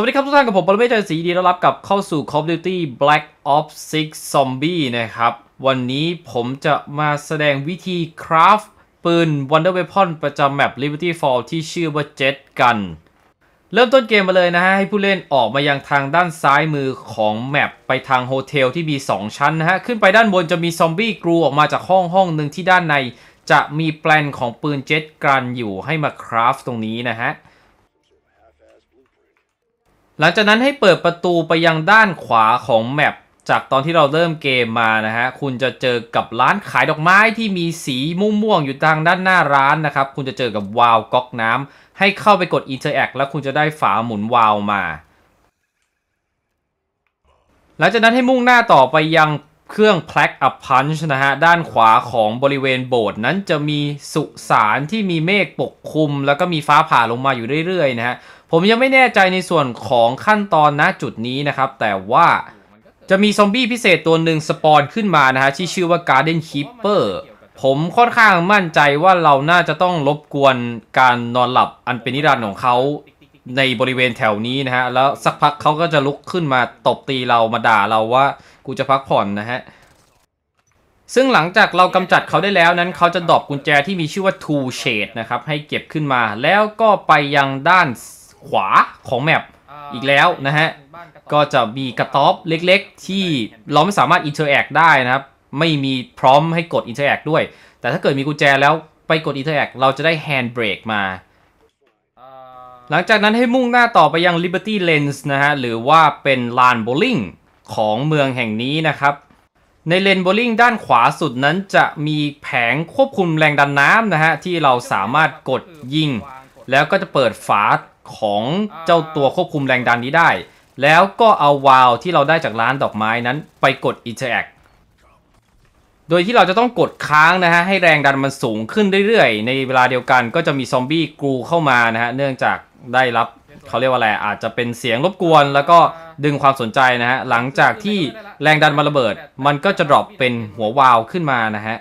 สวัสดีครับทุกท่านกับผมปรเมศันสีดีต้อนรับกับเข้าสู่ Call of Duty Black Ops 6 Zombie นะครับ วันนี้ผมจะมาแสดงวิธีคราฟปืน Wonder Weapon ประจำแมป Liberty Fall ที่ชื่อว่า Jet Gun เริ่มต้นเกมมาเลยนะฮะ ให้ผู้เล่นออกมายังทางด้านซ้ายมือของแมปไปทางโฮเทลที่มี 2 ชั้นนะฮะ ขึ้นไปด้านบนจะมีซอมบี้กรูออกมาจากห้องห้องหนึ่งที่ด้านใน จะมีแปลนของปืนเจ็ตกันอยู่ให้มาคราฟตรงนี้นะฮะหลังจากนั้นให้เปิดประตูไปยังด้านขวาของแมปจากตอนที่เราเริ่มเกมมานะฮะคุณจะเจอกับร้านขายดอกไม้ที่มีสีม่วงๆอยู่ทางด้านหน้าร้านนะครับคุณจะเจอกับวาล์วก๊อกน้ำให้เข้าไปกด Interact แล้วคุณจะได้ฝาหมุนวาล์วมา หลังจากนั้นให้มุ่งหน้าต่อไปยังเครื่อง p l a ็กอัพพันช์นะฮะด้านขวาของบริเวณโบสถ์นั้นจะมีสุสานที่มีเมฆปกคลุม แล้วก็มีฟ้าผ่าลงมาอยู่เรื่อยๆนะฮะผมยังไม่แน่ใจในส่วนของขั้นตอนณจุดนี้นะครับ แต่ว่าจะมีซอมบี้พิเศษตัวหนึ่งสปอนขึ้นมานะฮะ ที่ชื่อว่า Garden Keeper ผมค่อนข้างมั่นใจว่าเราน่าจะต้องรบกวนการนอนหลับอันเป็นนิรันดร์ของเขาในบริเวณแถวนี้นะฮะ แล้วสักพักเขาก็จะลุกขึ้นมาตบตีเรามาด่าเราว่ากูจะพักผ่อนนะฮะ ซึ่งหลังจากเรากำจัดเขาได้แล้วนั้นเขาจะดรอปกุญแจที่มีชื่อว่า Two Shade นะครับให้เก็บขึ้นมาแล้วก็ไปยังด้านขวาของแมปอีกแล้วนะฮะ ก็จะมีกระต๊อบเล็กๆ ที่เราไม่สามารถอินเทอร์แอคได้นะครับ ไม่มีพร้อมให้กดอินเทอร์แอคด้วย แต่ถ้าเกิดมีกุญแจแล้วไปกดอินเทอร์แอคเราจะได้แฮนด์เบรกมาหลังจากนั้นให้มุ่งหน้าต่อไปยัง Liberty Lens นะฮะ หรือว่าเป็นลานโบลิ่งของเมืองแห่งนี้นะครับ ในเลนโบลิ่งด้านขวาสุดนั้นจะมีแผงควบคุมแรงดันน้ำนะฮะที่เราสามารถกดยิงแล้วก็จะเปิดฝาของเจ้าตัวควบคุมแรงดันนี้ได้ แล้วก็เอาวาลที่เราได้จากร้านดอกไม้นั้นไปกด interact โดยที่เราจะต้องกดค้างนะฮะให้แรงดันมันสูงขึ้นเรื่อยๆ ในเวลาเดียวกันก็จะมีซอมบี้กรูเข้ามานะฮะ เนื่องจากได้รับเขาเรียกว่าอะไร อาจจะเป็นเสียงรบกวน แล้วก็ดึงความสนใจนะฮะ หลังจากที่แรงดันมันระเบิด มันก็จะดรอปเป็นหัววาลขึ้นมานะฮะ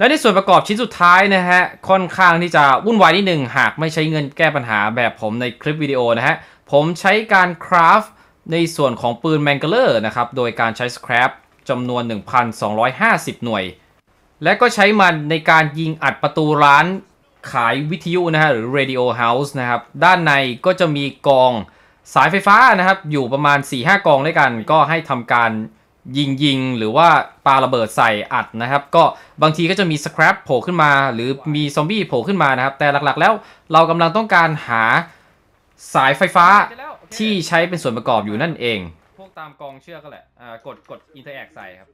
และในส่วนประกอบชิ้นสุดท้ายนะฮะ ค่อนข้างที่จะวุ่นวายนิดหนึ่งหากไม่ใช้เงินแก้ปัญหาแบบผมในคลิปวิดีโอนะฮะ ผมใช้การคราฟในส่วนของปืนแมงกลเลอร์นะครับ โดยการใช้สครับจำนวน 1,250 หน่วย และก็ใช้มันในการยิงอัดประตูร้านขายวิทยุนะฮะ หรือ radio house นะครับ ด้านในก็จะมีกองสายไฟฟ้านะครับ อยู่ประมาณ 4-5กองด้วยกัน ก็ให้ทำการยิงยิงหรือว่าปาระเบิดใส่อัดนะครับก็บางทีก็จะมีสครับโผล่ขึ้นมา หรือมีซอมบี้โผล่ขึ้นมานะครับ แต่หลักๆแล้วเรากำลังต้องการหาสายไฟฟ้าที่ใช้เป็นส่วนประกอบอยู่นั่นเอง พวกตามกองเชือกก็แหละกดกด อินเตอร์แอคใส่ครับ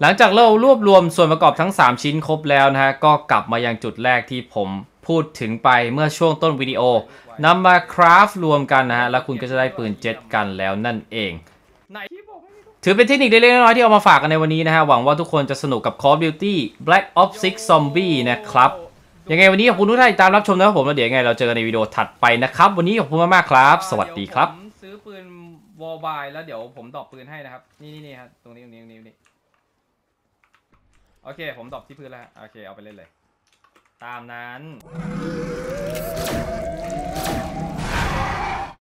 หลังจากเรารวบรวมส่วนประกอบทั้ง 3 ชิ้นครบแล้วนะฮะก็กลับมายังจุดแรกที่ผมพูดถึงไปเมื่อช่วงต้นวิดีโอนำมาคราฟรวมกันนะฮะแล้วคุณก็จะได้ปืนเจ็ตกันแล้วนั่นเองถือเป็นเทคนิคเล็กๆน้อยๆที่เอามาฝากกันในวันนี้นะฮะหวังว่าทุกคนจะสนุกกับ Call of Duty Black Ops 6 Zombie นะครับยังไงวันนี้ขอบคุณทุกท่านตตามรับชมนะครับผมแล้วเดี๋ยวยังไงเราเจอกันในวิดีโอถัดไปนะครับวันนี้ขอบคุณมากๆครับ สวัสดีครับซื้อปืนวอลบายแล้วเดี๋ยวผมตอบปืนให้นะครับนี่นี่นี่ครับตรงนี้ตรงนี้ตรงนี้ตรงนี้โอเคผมตอบที่พื้นแล้วโอเคเอาไปเล่นเลย ตามนั้น